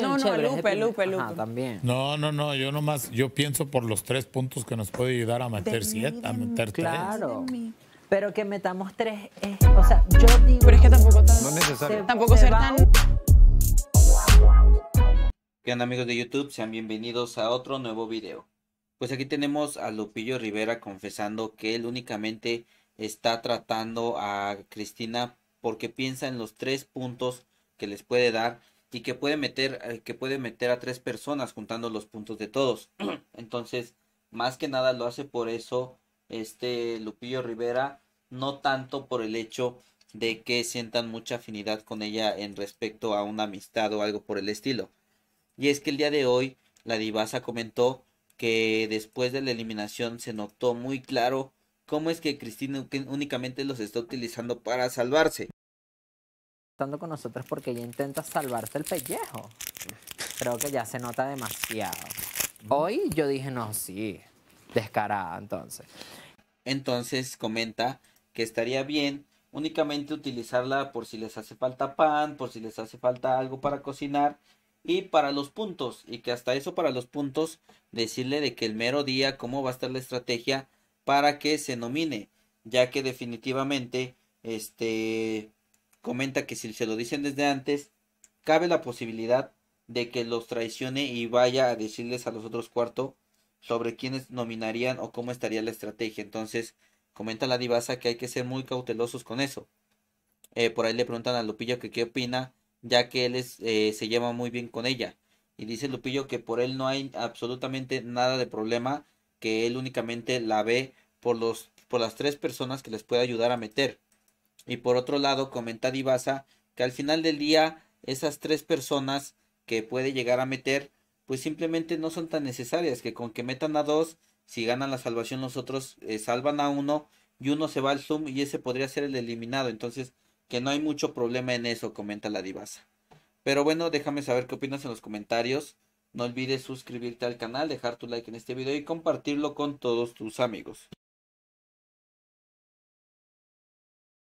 no, no, Lupe, Lupe, Lupe. también. No, no, no, yo nomás, yo pienso por los tres puntos que nos puede ayudar a meter siete, a meter tres. Claro. Pero que metamos tres, o sea, yo digo... Pero es que tampoco No es necesario. tampoco ser tan... ¿Qué amigos de YouTube? Sean bienvenidos a otro nuevo video. Pues aquí tenemos a Lupillo Rivera confesando que él únicamente está tratando a Cristina porque piensa en los tres puntos que les puede dar y que puede meter, eh, que puede meter a tres personas juntando los puntos de todos. Entonces, más que nada lo hace por eso este Lupillo Rivera, no tanto por el hecho de que sientan mucha afinidad con ella en respecto a una amistad o algo por el estilo. Y es que el día de hoy la divasa comentó que después de la eliminación se notó muy claro cómo es que Cristina únicamente los está utilizando para salvarse estando con nosotros porque ella intenta salvarse el pellejo. Creo que ya se nota demasiado. Hoy yo dije, no, sí, descarada entonces. Entonces comenta que estaría bien únicamente utilizarla por si les hace falta pan, por si les hace falta algo para cocinar y para los puntos. Y que hasta eso para los puntos decirle de que el mero día cómo va a estar la estrategia para que se nomine. Ya que definitivamente este comenta que si se lo dicen desde antes, cabe la posibilidad de que los traicione y vaya a decirles a los otros cuarto sobre quiénes nominarían o cómo estaría la estrategia. Entonces, comenta la divasa que hay que ser muy cautelosos con eso. Eh, por ahí le preguntan a Lupillo que qué opina, ya que él eh, se lleva muy bien con ella. Y dice Lupillo que por él no hay absolutamente nada de problema, que él únicamente la ve por, los, por las tres personas que les puede ayudar a meter. Y por otro lado, comenta Divasa que al final del día esas tres personas que puede llegar a meter, pues simplemente no son tan necesarias, que con que metan a dos, si ganan la salvación los otros eh, salvan a uno y uno se va al Zoom y ese podría ser el eliminado. Entonces, que no hay mucho problema en eso, comenta la Divasa. Pero bueno, déjame saber qué opinas en los comentarios. No olvides suscribirte al canal, dejar tu like en este video y compartirlo con todos tus amigos.